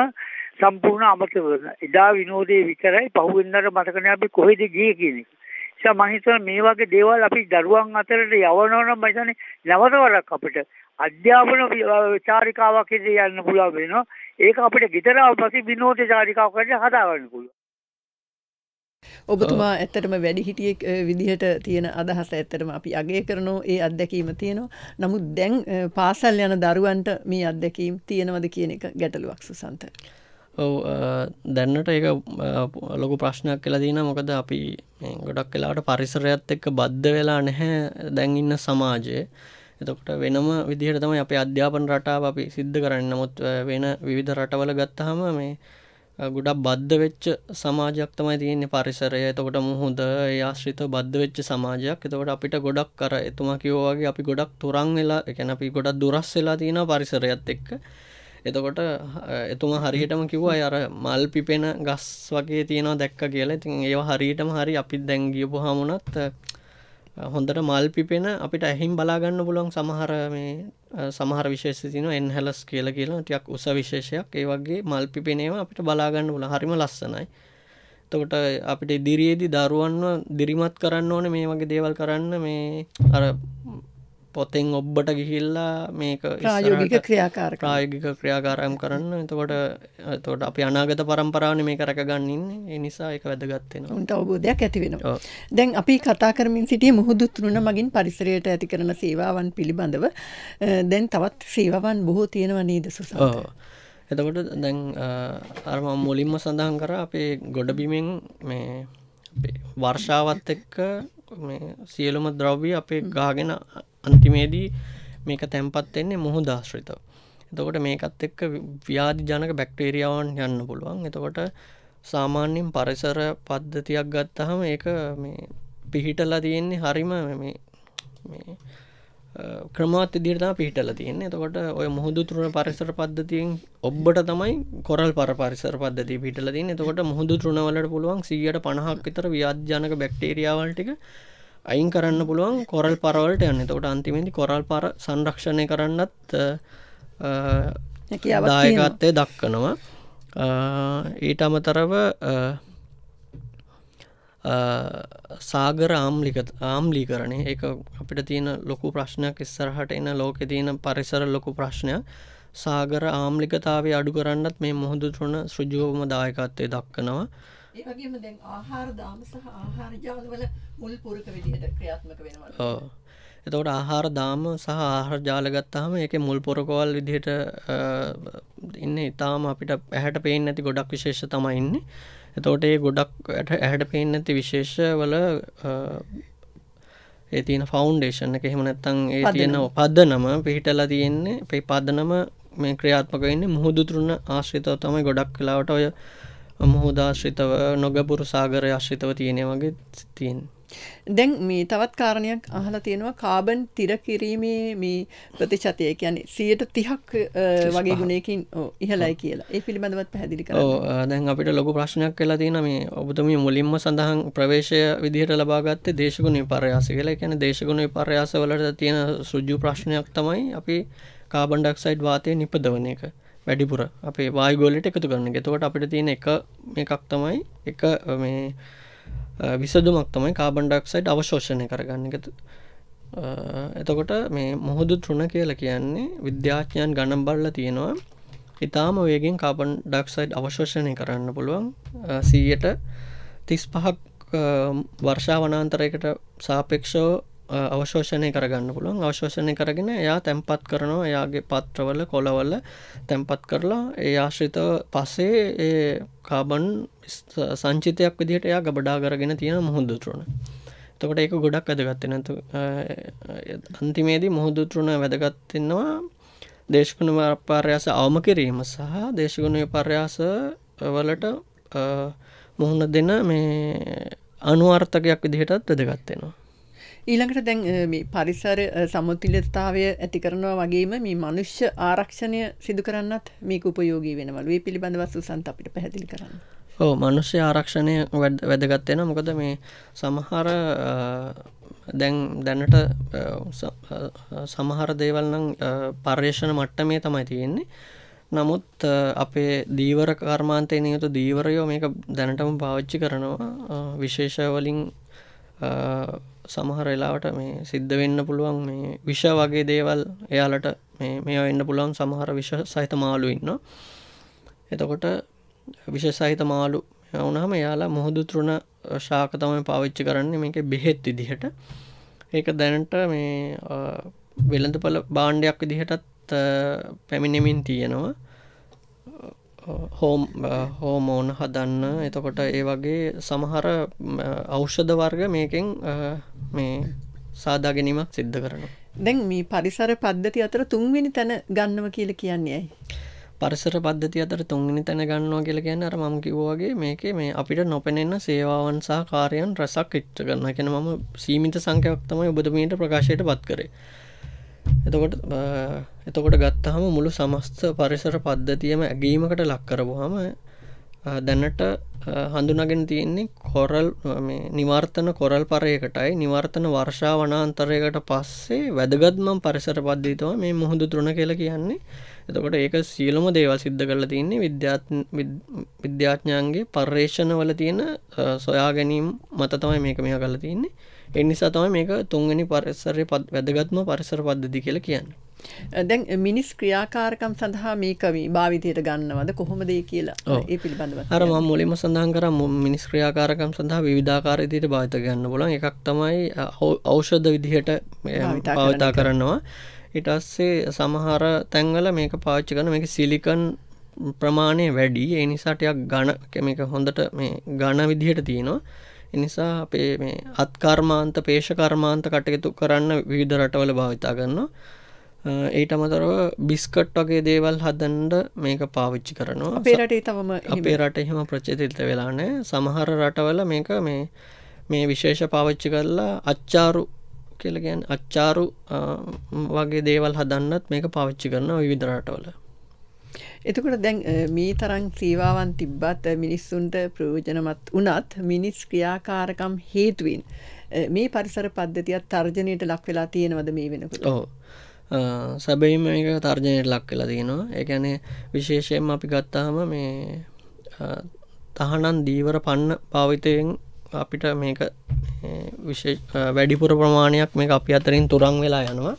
සම්පූර්ණ අමතක වෙනවා එදා විනෝදේ විතරයි පහුවෙන්දර මතක නැහැ අපි කොහෙද ගියේ කියන එක නිසා මම හිතනවා මේ වගේ දේවල් අපි දරුවන් අතරට යවනවනම් මම හිතන්නේ නැවත වරක් අපිට අධ්‍යාපන චාරිකාවක් හිදී යන්න පුළුවන් වෙනවා. ඒක අපිට ගෙදර ආපස්සේ විනෝද චාරිකාවක් කරලා හදාගන්න පුළුවන්. ඔබතුමා ඇත්තටම වැඩිහිටියෙක් විදිහට තියෙන අදහස ඇත්තටම අපි අගය කරනෝ ඒ අත්දැකීම තියෙනවා. නමුත් දැන් පාසල් යන දරුවන්ට මේ අත්දැකීම් තියෙනවද කියන එක ගැටලුවක් සුසන්ත. ඔව් දැන්නට ඒක ලොකු ප්‍රශ්නයක් කියලා තියෙන මොකද අපි ගොඩක් වෙලාට පරිසරයත් එක්ක බද්ධ වෙලා නැහැ දැන් ඉන්න සමාජයේ එතකොට වෙනම විදිහට තමයි අප අධ්‍යාපන රටාව අපි සිද්ධ කරන්න නමුත් වෙන විධ රටවල ගත්තහම මේ ගොඩක් බද්ධ වෙච්ච සමාජයක් තමයි තියන්නේ පරිසරය එතකොට මුහොද ආශ්‍රිත බද්ධ වෙච්ච සමාජයක් එතකොට අපිට ගොඩක් කර එතුමා කිවෝගේ අපි ගොඩක් තුරන් වෙලා එකැන අපි ගොඩක් දුරස් වෙලා තියෙන පරිසරයත් එක්ක එතකොට එතුමා හරියටම කිව්වා අර මල් පිපෙන ගස් වගේ තියෙනවා දැක්ක කියලා ඉතින් ඒවා හරියටම හරි අපි දැංගියපු හමුණත් හොඳට මල් පිපෙන අපිට ඇහිම් බලාගන්න පුළුවන් සමහර මේ සමහර විශේෂ තින එන්හැලස් කියල කියලා ටියක් උස විශේෂයක් ඒ වගේ මල් පිපෙනේම අපිට බලාගන්න පුල හරිම ලස්සනයි තකොට අපිට ඉදිරියේදී දරුවන්ව දිරිමත් කරන්න ඕන මේ වගේ දේවල් කරන්න මේ අර පොතෙන් ඔබ්බට ගිහිල්ලා මේක රායෝගික ක්‍රියාකාර රායගික ක්‍රියාකාරයම් කරන්න එතකොට තොට අපි අනාගත පරම්පරාණ මේ කරකගන්නන්න එනිසා එක වැදගත්වෙන උන්ට අවබෝධයක් ඇතිවෙන දැන් අපි කතා කරමින් සිටිය මුහුදු තුරුණ මගින් පරිසරයට ඇති කරන සේවාවන් පිළිබඳව දැන් තවත් සේවාවන් බොහෝ තියෙනව නීද සුසා එතකොට දැන් අරම මුලින්ම සඳහන් කර අපේ ගොඩබිමෙන් මේ වර්ෂාවත් එක්ක සියලුම ද්‍රව්වී අපේ ගාගෙන අන්තිමේදී මේක තැන්පත් එන්නේ මුහු දාශ්‍රිත එතකොට මේකත් එක්ක ව්‍යාධි ජනක බැක්ටේරියාවන් යන්න පුළුවන් එතකොට සාමාන්‍යෙන් පරිසර පද්ධතියක් ගත්තහම ඒක මේ පිහිටලා තියෙන්නේ හරිම ක්‍රමාත් ඉදිරිතා පිහිටල තියන්නේ එතකොට ඔය මුහුදු තුරුණ පරිසර පද්ධතියෙන් ඔබ්බට තමයි කොරල් පර පරිසර පද්ධති පිටල තින්න එතකොට මුහුදු තුරුණවලට පුළුවන් සියට පණහක් විතර ව්‍යාධ්‍යනක බැක්ටේරියාවල්ටික අයින් කරන්න පුළුවන් කොරල් පරවලට යන්න තකොට අන්තිමේදි කොරල් පර සංරක්ෂණය කරන්නත් දායකත්තය දක්කනවා ඊට අමතරව සාගර ආම්ලික ආම්ලි කරණය එක අපිට තියෙන ලොකු ප්‍රශ්නයක් ඉස්සරහට එන ලෝකෙ තියෙන පරිසර ලොකු ප්‍රශ්නයක් සාගර ආම්ලිකතාවේ අඩු කරන්නත් මේ මුහුදුටුන සෘජෝම දායකත්වය දක්කනවා ඒ වගේම දැන් ආහාර දාම සහ ආහාර ජාලවල මුල් පුරුක විදිහට ක්‍රියාත්මක වෙනවා. ඔව්. එතකොට ආහාර දාම සහ ආහාර ජාල ගත්තාම ඒකේ මුල් පොරකවල් විදිහට ඉන්නේ ඊටාම අපිට ඇහැට පේන්නේ නැති ගොඩක් විශේෂ තමයි ඉන්නේ. එතකොට ඒ ගොඩක් ඇහැට පේන්නේ නැති විශේෂවල ඒ තියෙන ෆවුන්ඩේෂන් එක එහෙම නැත්නම් ඒ තියෙන පදනම පිහිටලා තියෙන්නේ. ඒ පදනම මේ ක්‍රියාත්මක වෙන්නේ මුහුදුතුරන ආශ්‍රිතව තමයි ගොඩක් වෙලාවට ඔය මුහෝදාශ්‍රිතව නොගැපුරු සාගරය අශ්‍රිතව තියෙන වගේ තියෙන්. දැන් මේ තවත් කාරණයක් අහලා තියෙනවා කාබන් තිර කිරීමේ මේ ප්‍රතිශතය කියන්නේ 130ක් වගේ ගුණයකින් ඉහළයි කියලා. ඒ පිළිබඳවත් පැහැදිලි කරන්න. ඔව් දැන් අපිට ලොකු ප්‍රශ්නයක් වෙලා තියෙනවා මේ ඔබතුමිය මුලින්ම සඳහන් ප්‍රවේශය විදිහට ලබාගත්තේ දේශගුණ විපර්යාස කියලා. ඒ කියන්නේ දේශගුණ විපර්යාස වලට තියෙන සෘජු ප්‍රශ්නයක් තමයි අපි කාබන් ඩයොක්සයිඩ් වාතය නිපදවන එක. වැඩිපුර අපේ වායිගෝලට එකතු කරන්න ගෙතවට අපිට තියෙන එක එකක් තමයි එක මේ විසදුමක් තමයි කාබන්ඩක්සයිට් අවශෝෂණය කරගන්න එකතු එතකොට මේ මුහුදු තෘුණ කියල කියන්නේ විද්‍යාඥයන් ගණම් බල්ල තියෙනවා ඉතාම වේගෙන් කාබන් ඩක්සයිඩ් අවශෝෂණය කරන්න පුළුවන් සීයට තිස් පහක් වර්ෂා වනාන්තරයකට සාපේක්ෂෝ අවශෝෂණය කරගන්න පුළුවන් අවශෝෂණය කරගෙන එයා තැන්පත් කරනවා එයාගේ පත්‍රවල කොලවල තැන්පත් කරලා ඒ ආශ්‍රිත පස්සේ ඒ කාබන් සංචිතයක් විදිහට එයා ගබඩා කරගෙන තියෙන මුහුදුතුරන තකොට ඒක ගොඩක් වැදගත්ත නැතු අන්තිමේදී මුහුදුතුරන වැදගත්වෙන්නවා දේශකුණ පර්යාස අවම කිරීම සහ දේශගුණ පර්යාස වලට මුහුණ දෙන මේ අනුවර්ථකයක් විදිහටත් වැදගත්වෙනවා ඊළඟට දැන් මේ පරිසර සමුතිලතාවය ඇති කරනවා වගේම මේ මනුෂ්‍ය ආරක්ෂණය සිදු කරන්නත් මේක උපයෝගී වෙනවලු ඒ පිළිබඳව සුසන්ත අපිට පැහැදිලි කරන්න. ඔව් මනුෂ්‍ය ආරක්ෂණය වැදගත් වෙනවා මොකද මේ සමහර දැන් දැනට සමහර දේවල් නම් පර්යේෂණ මට්ටමේ තමයි තියෙන්නේ. නමුත් අපේ දීවර කර්මාන්තය නියුතු දීවරයෝ මේක දැනටම පාවිච්චි කරනවා විශේෂවලින් සමහර වෙලාවට මේ සිද්ධ වෙන්න පුළුවන් මේ විෂ වගේ දේවල් එයාලට මේ වෙන්න පුළුවන් සමහර විෂ සහිත මාලු ඉන්න එතකොට විෂ සහිත මාලු වනහම යාලා මුහුදු තෘණ ශාක තමයි පාවිච්චි කරන්නේ මේක බෙහෙත් විදිහට ඒක දැනට මේ වෙළඳපල බාණ්ඩයක් විදිහටත් පැමිණෙමින් තියෙනවා හෝම් හෝමෝන හදන්න එතකොට ඒ වගේ සමහර ඖෂධ වර්ග මේකෙන් මේ සාදාගැනීමක් සිද්ධ කරන. දැන් මේ පරිසර පද්ධති අතර තුන්වෙනි තැන ගන්නව කියල කියන්නේ ඇයි. පරිසර පද්ධති අතර තුන්ගනි තැන ගන්නවා කියල ගැන්න අර මම කිව්වාගේ මේක මේ අපිට නොපෙනෙන්න සේවාවන් සහ කාරයන් රසක් ඉට්ට කරන්න කෙන මම සීමිත සංකයක්තම ඔබදමීට ප්‍රකාශයට පත් කරේ. එතකොට එතකොට ගත්තහම මුළු සමස්ත පරිසර පද්ධතියම ඇගීමකට ලක්කරපුහම දැනට හඳුනගෙන තියෙන්නේ කොරල් නිවර්තන කොරල් පරයකටයි නිවර්තන වර්ෂා වනාන්තරයකට පස්සේ වැදගත්මම් පරිසර පද්ධීතව මේ මුහුදු තුරුණ කියලා කියන්නේ එතකොට ඒක සියලුම දේවල් සිද්ධ කරලා තියන්නේ විද්‍යාඥයන්ගේ පර්යේෂණවල තියෙන සොයා ගැනීම් මත තමයි මේක මෙහ කල තියන්නේ එනිසා තමයි මේක තුන්ගනි පරිසරය පත් වැදගත්ම පරිසර පද්ධදි කියලා කියන්නේ දැන් මිනිස් ක්‍රියාකාරකම් සඳහා මේක භාවිතයට ගන්නවද කොහොමද කියලා ඒ පිළිබඳව අර මම මුලින්ම සඳහන් කරා මිනිස් ක්‍රියාකාරකම් සඳහා විවිධාකාර විදිහට භාවිත ගන්න පුළුවන් එකක් තමයි ඖෂධ විදිහට භාවිතා කරනවා ඊට පස්සේ සමහර තැන්වල මේක පාවිච්චි කරන මේක සිලිකන් ප්‍රමාණය වැඩි ඒ නිසා ටිකක් ඝන මේක හොඳට මේ ඝන විදිහට තියෙනවා එනිසා අපේ මේ අත්කර්මාන්ත පේෂකර්මාන්ත කටයුතු කරන්න විවිධ රටවල භාවිතා කරනවා ඒට අමතරව බිස්කට් වගේ දේවල් හදන්ඩ මේක පාවිච්චි කරනවා පේරටේ තම අපේ රට එහෙම ප්‍රචතිල්ත වෙලානෑ සමහර රටවල මේක මේ මේ විශේෂ පාවිච්චි කරලා අච්චාරු කියලගැන් අච්චාරු වගේ දේවල් හදන්නත් මේක පාවිච්චි කරන විවිධරටවල එතකොට දැන් මේ තරං සීවාවන් තිබ්බත් මිනිස්සුන්ට ප්‍රයෝජනමත් වනත් මිනිස් ක්‍රියාකාරකම් හේතුවන් මේ පරිසර පද්ධතියක් තර්ජනයට ලක් වෙලා තියෙනවද මේ වෙනකට ඕ සැබයි මේක තර්ජනයට ලක් කලා තියෙනවා ඒකැනේ විශේෂයෙන් අපි ගත්තාහම මේ තහනන් දීවර පන්න පාවිතයෙන් අපිට මේක වැඩිපුර ප්‍රමාණයක් මේ අපි අතරින් තුරන් වෙලා යනවා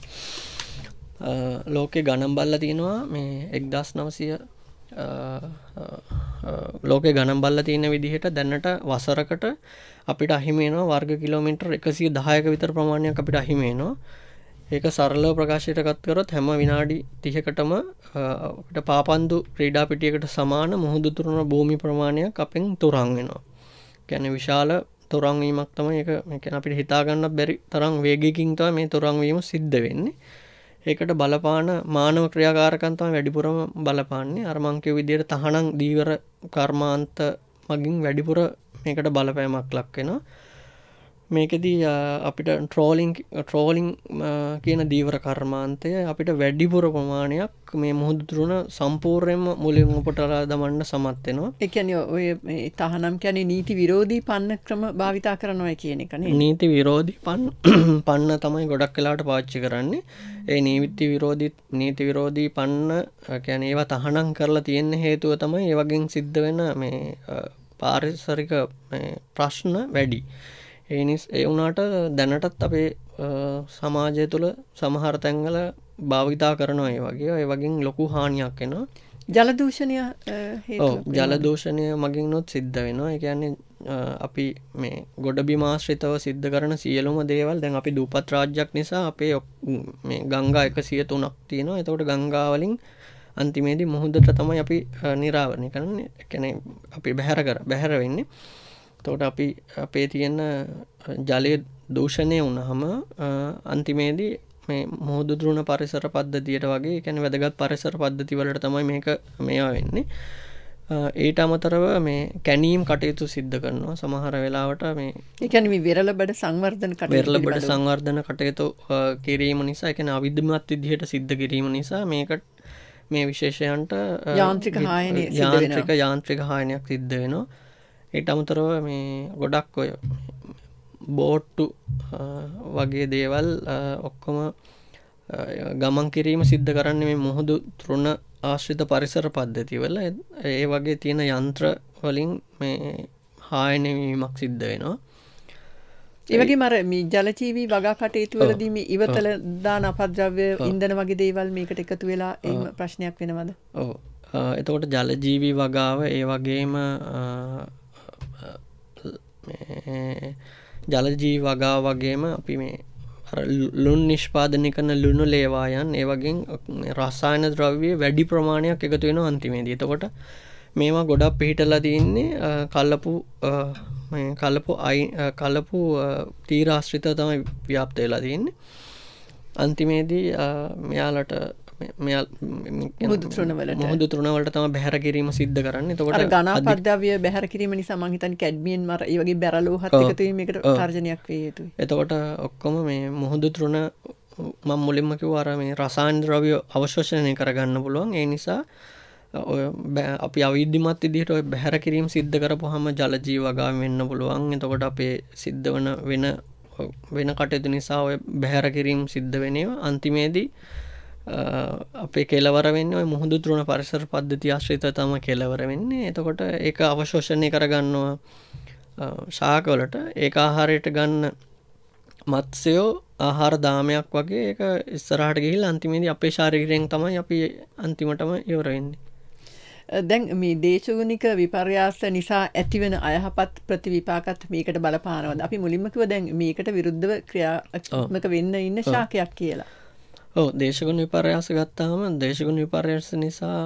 ලෝකෙ ගණම් බල්ල තියෙනවා මේ එක්දස් නවසය ලෝක ගණම් බල්ල තියෙන විදිහට දැන්නට වසරකට අපිට අහිමේනවා වර්ග කිලෝමිටර් එකසිය දායක විතර ප්‍රමාණයක් අපිට අහිමේනවා ඒක සරලව ප්‍රකාශයට කත්කරොත් හැම විනාඩි තිහකටම අපට පාපන්දු ප්‍රීඩා පිටියකට සමාන මුහුදු තුරන භූමි ප්‍රමාණයක් අපෙන් තුරන් වෙනවා ගැන විශාල තුරංවීමක් තම එක එකන අපිට හිතාගන්න බැරි තරම් වේගකින්තව මේ තුරංවීම සිද්ධ වෙන්නේ ඒකට බලපාන මානව ක්‍රියාකාරකන්තම වැඩිපුරම බලපාන්නේ අරමංකය විදියට තහනම් දීවර කර්මාන්ත මගින් වැඩිපුර මේකට බලපෑමක් ලක් වෙනවා මේකෙදී අපිට ට්‍රෝලිං ට්‍රෝලිං කියන දීවර කර්මාන්තය අපිට වැඩිපුර ප්‍රමාණයක් මේ මුහුදුරුණ සම්පූර්යම මුලින් උපටලා දමන්න සමත්වෙනවා එකන ඔය තහනම් කැනෙ නීති විරෝධී පන්න ක්‍රම භාවිතා කරනවා කියන එකන නීති විරෝධී පන් පන්න තමයි ගොඩක් කලාට පාච්චි කරන්නේ ඒ නීවිත්ති විරෝධී නීති විරෝධී පන්න කැන ඒවා තහනම් කරලා තියෙන්න හේතුව තමයි ඒවගෙන් සිද්ධ වෙන මේ පාරිසරික ප්‍රශ්න වැඩි ඒනිස් ඒ වුනාට දැනටත් අපේ සමාජය තුළ සමහර තැංගල භාවිතා කරනවා ඒ වගේ ඒ වගින් ලොකු හානියක් එෙන ජලදූෂණය ජලදූෂණය මගින් නොත් සිද්ධ වෙනවා එකන්නේ අපි මේ ගොඩ බිමාශ්‍රිතව සිද්ධ කරන සියලුම දේවල් දැන් අපි දූපත් රාජ්‍යයක් නිසා අපේ ගංගා එක සිය තුනක් තියෙනවා එතකොට ගංගාවලින් අන්තිමේදී මුහුදට තමයි අපි නිරාවරණය කරන්න කැන අපි බැහැර කර බැහැර වෙන්නේ තෝට අපි අපේ තියෙන ජලය දූෂණය වුණහම අන්තිමේදී මේ මුහුදුදුරුණ පරිසර පද්ධතියට වගේ කැන වැදගත් පරිසර පද්ධතිවලට තමයි මේක මෙයා වෙන්නේ ඒට අමතරව මේ කැනීම් කටයුතු සිද්ධ කරනවා සමහර වෙලාවට මේ එකැන වෙරල බඩ සංවර්ධන වෙරල බඩ සංවර්ධන කටයුතු කිරීම නිසා එකන අවිධමත් විදිහයට සිද්ධ කිරීම නිසා මේකට මේ විශේෂයන්ට යාන්ත්‍රික හායන යාන්ත්‍රික යාන්ත්‍රික හායනයක් සිද්ධ වෙනවා ඒට අමුතරව මේ ගොඩක් ඔය බෝට්ටු වගේ දේවල් ඔක්කොම ගමන් කිරීම සිද්ධ කරන්න මේ මුහුදු තෘුණ ආශ්‍රිත පරිසර පද්ධතිවල ඒ වගේ තියෙන යන්ත්‍ර වලින් මේ හායනවීමක් සිද්ධ වෙනවා ඒවගේ මර ජලචීවී වගා කටයුතුවලදීම ඉවතල දාන අපද්‍රව්‍ය ඉන්දන වගේ දේවල් මේකට එකතු වෙලා එම ප්‍රශ්නයක් වෙනවද ඕ එතකොට ජලජීවී වගාව ඒ වගේම ජලජී වගා වගේම අපි මේ ලුන් නිෂ්පාදනය කරන ලුණු ලේවායන් ඒවගෙන් රස්සායන ද්‍රව්‍ය වැඩි ප්‍රමාණයක් එකතු වෙන අන්තිමේදී එතකොට මේවා ගොඩක් පිහිටලා තියන්නේ කල්ලපු කලපු අයි කලපු තීරාශ්‍රිත තමයි ව්‍යාප්ත වෙලා තියන්නේ අන්තිමේදී මෙයාලට මුහුදු තෘණවලට තම බැහර කිරීම සිද්ධ කරන්න තකොට ගනා පර්දාවිය බැහර කිරීම නිසා මහිතන් කැඩ්මියෙන් මර වගේ බැරලෝ හත්තුවීමට තර්ජනයක් වේ යුතුයි එතකොට ඔක්කොම මේ මුහුදු තෘණ මං මුලින්මකි වාර මේ රසාන්ද්‍රවිය අවශෝෂණය කරගන්න පුළුවන් ඒ නිසා ඔය අපි අවිද්‍යමත් ඉදිට ඔය බැහැර කිරීම සිද්ධ කරපුහම ජලජී වගා වෙන්න පුළුවන් එතකොට අපේ සිද්ධ වන වෙන වෙන කටයුතු නිසා ඔය බැහැර කිරීම් සිද්ධ වෙනව අන්තිමේදී අපේ කෙලවර වෙන්න මුහුදු තුරුණ පරිසර පද්ධති ආශ්‍රිත තම කෙලවර වෙන්නේ එතකොට ඒ අවශෝෂණය කරගන්නවා ශාකවලට ඒ ආහාරයට ගන්න මත්සයෝ ආහාර දාමයක් වගේ ඒ ඉස්සරහට ගිහිල් අන්තිමේදී අපේ ශාරිරයෙන් තමයි අපි අන්තිමටම යවරවෙන්නේ දැන් මේ දේශගුණික විපර්යාස නිසා ඇතිවෙන අයහපත් ප්‍රතිවිපාකත් මේකට බලපානවද අපි මුලින්මකිව දැන් මේකට විරුද්ධව ක්‍රියාත්මක වෙන්න ඉන්න ශාකයක් කියලා ඔව දේශගුණ විපර්යාස ගත්තාම දේශගුණ විපර්යස නිසා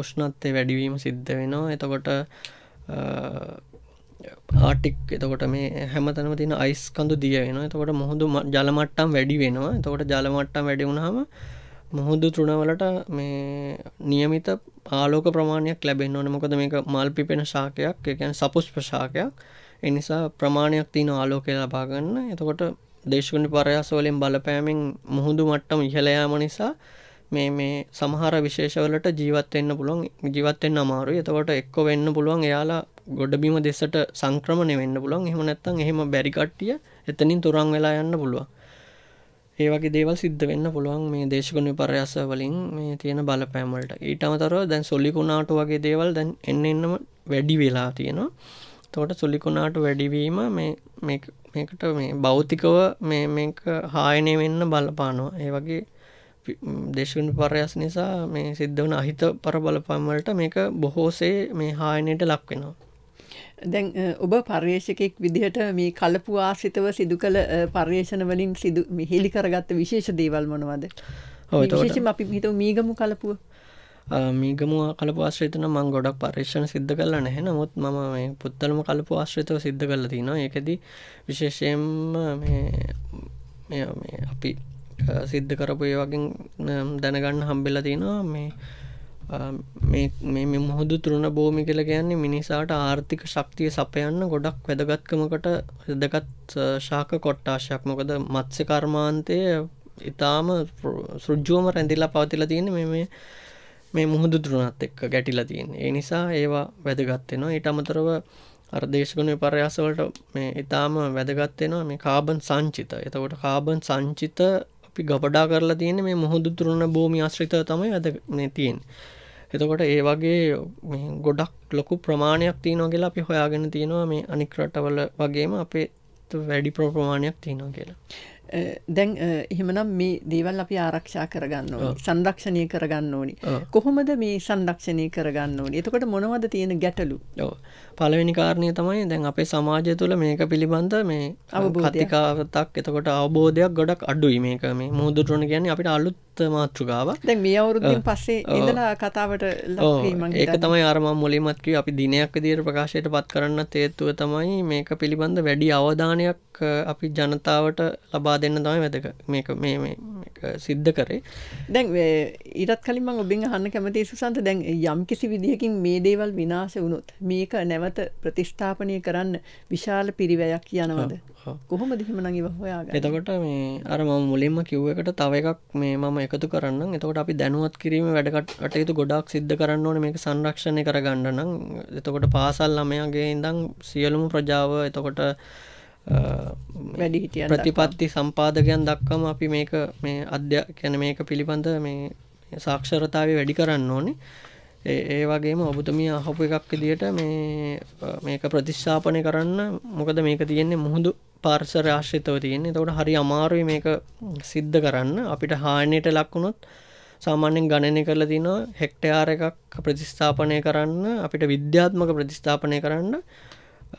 උෂ්ණත්තය වැඩිවීම සිද්ධ වෙනවා එතකොට ආටික් එතකොට මේ හැමතනම තින අයිස් කඳු දිය වෙන එතකොට මුහුදු ජලමට්ටම් වැඩි වෙනවා එතකොට ජලමට්ටම් වැඩි වුණහම මුහුදු තෘණවලට මේ නියමිත ආලෝක ප්‍රමාණයක් ලැබෙන් ඕන මොකද මේක මල් පිපෙන ශාකයක් එකැන සපුෂ් ප්‍රශාකයක් එනිසා ප්‍රමාණයක් තින ආලෝකය ලබාගන්න එතකොට දේශගුණ පරයාසවලින් බලපෑමෙන් මුහුදු මට්ටම ඉහලයාම නිසා මේ මේ සමහර විශේෂවලට ජීවත්වෙන්න පුළුවන් ජීවත්වෙන් අමාරු එතකොට එක්ක වෙන්න පුළුවන් එයාලා ගොඩබිම දෙසට සංක්‍රමණය වෙන්න පුළුවන් එහම නැත්තං එහෙම බැරිකට්ටිය එතනින් තුරන් වෙලා යන්න පුළුවන් ඒ වගේ දේවල් සිද්ධ වෙන්න පුළුවන් මේ දේශගුණ පරයාස වලින් මේ තියෙන බලපෑමලට ඊට අමතරව දැන් සොල්ලිකුණාට වගේ දේවල් දැන් එන්න එන්නම වැඩි වෙලා තියෙනවා තෝට සුල්ලිකුණාට වැඩිවීම මේ මේකට මේ භෞතිකව මේ මේක හායනය වෙන්න බලපානවා ඒ වගේ දේශුන් පර්යස් නිසා මේ සිද්ධ වන අහිත පර බලපම්වලට මේක බොහෝසේ මේ හායනයට ලක්වෙනවා දැන් ඔබ පර්යේෂකෙක් විදිහට මේ කලපු ආසිතව සිදු කළ පර්යේෂණවලින් සිදු හිලි කරගත්ත විශේෂ දේවල් මොනවද විශේෂම අපි හිතව මීගමු කලපුුව මීගම කලපු ආශ්‍රිතන මං ගොඩක් පර්ේෂණ සිද්ධ කරල නැහැ නමුත් ම මේ පුත්තලම කලපු ආශ්‍රිතව සිද්ධ කරල තිනවා එකදී විශේෂයෙන් අපි සිද්ධ කරපු ඒවකින් දැනගන්න හම්බෙල තිනවා මේ මේ මුහුදු තුරුණ බෝමි කියල කියන්නේ මිනිසාට ආර්ථික ශක්තිය සපයන්න ගොඩක් වැදගත්කමකට වැදගත් ශාක කොට්ටාශයක් මොකද මත්ස්‍ය කර්මාන්තය ඉතාම සෘජ්ජුවම රැඳිලා පවතිල තියෙන මේ මේ මුහුදු දුරුණත් එක්ක ගැටිලා තියෙන් ඒ නිසා ඒවා වැදගත්වෙනවා ඊට අමතරව අර්දේශගුණ පර්යාසවලට මේ ඉතාම වැදගත්වෙනවා මේ කාබන් සංචිත එතකොට කාබන් සංචිත අපි ගබඩා කරලා තියෙන මේ මුහුදු තුරුණ භූමි ආශ්‍රිත තමයි වැද තියෙන් එතකොට ඒ වගේ ගොඩක් ලොකු ප්‍රමාණයක් තියනෝ කියලා අපි හොයාගෙන තියෙනවා මේ අනික්රටවල වගේම අපේ වැඩි ප්‍රප්‍රමාණයක් තියෙනවා කියලා Eh, දැන් eh, එහෙමනම් මේ දේවල් අපි ආරක්ෂා කරගන්න ඕනි සංරක්ෂණය කරගන්න ඕනි කොහොමද මේ සංරක්ෂණය කරගන්න ඕනි එතකොට මොනවද තියෙන ගැටලු පළවෙනි කාරණය තමයි දැන් අපේ සමාජය තුළ මේක පිළිබඳ මේ eh, අවබෝධතිකාවතක් එතකොට අවබෝධයක් ගොඩක් අඩුයි මේක මේ මුදුරන කියන්නේ අපිට අලුත් මාතෘකාව දැ මේ අවුරුද්දින් පස්සේ ඉඳලා කතාවට ඒක තමයි අරම මුලිමත්ක අපි දිනයක් දීර ප්‍රකාශයට පත් කරන්න තේත්තුව තමයි මේක පිළිබඳ වැඩි අවධානයක් අපි ජනතාවට ලබා දෙන්න තම වැදක මේක සිද්ධ කරේ දැන් ඉරත් කලින් ඔබෙන් හන්න කැමති සුසන්ත දැන් යම් කිසි විදිහකින් මේ දේවල් විනාශ වුණොත් මේක නැවත ප්‍රතිෂ්ඨාපනය කරන්න විශාල පිරිවැයක් කියනවද කොහොම දිහම නඟව හොයා එතකොට මේ අර ම මුලින්ම කිව්වකට තව එකක් මේ මම එකතු කරන්න එතකොට අපි දැනුවත් කිරීම වැඩකටයුතු ගොඩක් සිද්ධ කරන්න ඕන මේක සංරක්ෂණය කරගන්න නම් එතකොට පාසල් ළමයගේ ඉඳං සියලුම ප්‍රජාව එතකොට වැඩිහිටිය ප්‍රතිපත්ති සම්පාදකයන් දක්කම අපි මේක මේ අධ්‍ය කැන මේක පිළිබඳ මේ සාක්ෂරතාව වැඩි කරන්න ඕනේ ඒ වගේම ඔබතුමිය අහපු එකක් එලියට මේ මේක ප්‍රතිශ්ාපනය කරන්න මොකද මේක තියෙන්නේ මුහුදු පාර්සර ආශ්‍රිතව තියෙන්නේ තවට හරි අමාරුයි මේක සිද්ධ කරන්න අපිට හානයට ලක්වුණොත් සාමාන්‍යෙන් ගණනය කරලා තිනවා හෙක්ටයාර එකක් ප්‍රතිස්ථාපනය කරන්න අපිට විද්‍යාත්මක ප්‍රතිස්ථාපනය කරන්න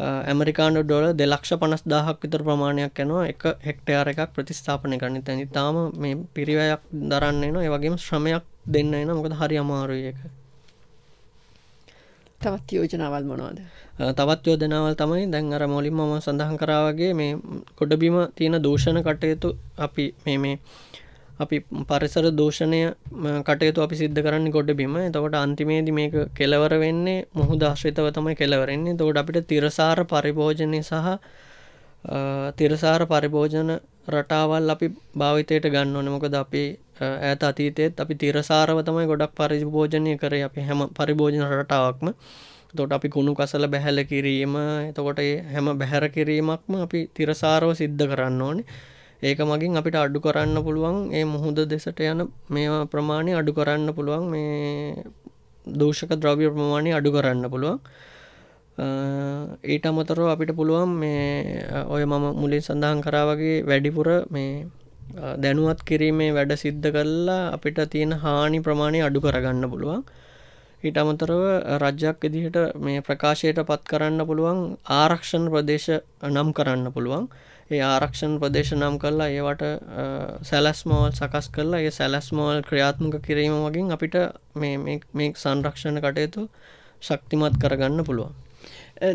ඇමරිකාන්ඩ ඩොල දෙලක්ෂ පනස් දාහක් විතර ප්‍රමාණයක් යනවා එක හෙක්ටයාර එකක් ප්‍රතිස්ථාපනය කරන්න තැනි තාම මේ පිරිවයක් දරන්න න ඒවගේම ශ්‍රමයක් දෙන්න එන මොකද හරි අමාරුය එක තවත් යෝජනාවල් මොනවාද තවත් යෝජනාවල් තමයි දැන් අර මොලින් මම සඳහන් කරාවගේ මේ කොඩබිම තියෙන දූෂණ කටයුතු අපි මේ මේ අපි පරිසර දෝෂණය කටයුතු අපි සිද්ධ කරන්න ගොඩ බිම තකොට අන්තිමේද මේක කෙලවර වෙන්නේ මුහු දශ්‍රිතව තමයි කෙලවරෙන්නේ තෝට අපිට තිරසාර පරිභෝජනය සහ තිරසාර පරිභෝජන රටාවල් අපි භාවිතයට ගන්න ඕනමොකද අපි ඇත අතීතයත් අපි තිරසාරව තමයි ගොඩක් පරිභෝජනය කර අපි හැම පරිභෝජන රටාවක්ම තොට අපි කුණු කසල බැහැල කිරීම එතකොට හැම බැහැර කිරීමක්ම අපි තිරසාරව සිද්ධ කරන්න ඕනේ ඒක මගින් අපිට අඩු කරන්න පුළුවන් ඒ මුහුද දෙසට යන මේ ප්‍රමාණය අඩු කරන්න පුළුවන් මේ දූෂක ද්‍රව්‍ය ප්‍රමාණය අඩු කරන්න පුළුවන් ඊට අමතරෝ අපිට පුළුවන් මේ ඔය මම මුලින් සඳහන් කරාවගේ වැඩිපුර මේ දැනුවත් කිරීමේ වැඩ සිද්ධ කල්ලා අපිට තියෙන හානි ප්‍රමාණය අඩු කරගන්න පුළුවන් ඊට අමතරව රජ්‍යයක් ඉදිහට මේ ප්‍රකාශයට පත් කරන්න පුළුවන් ආරක්ෂණ ප්‍රදේශ නම් කරන්න පුළුවන් ඒ ආරක්ෂණ ප්‍රදේශ නම් කරලා ඒවට සැලස්මෝල් සකස් කරලා ඒ සැලස්මෝල් ක්‍රියාත්මක කිරීම වගින් අපිට මේ සංරක්ෂණ කටයුතු ශක්තිමත් කරගන්න පුළුවන්.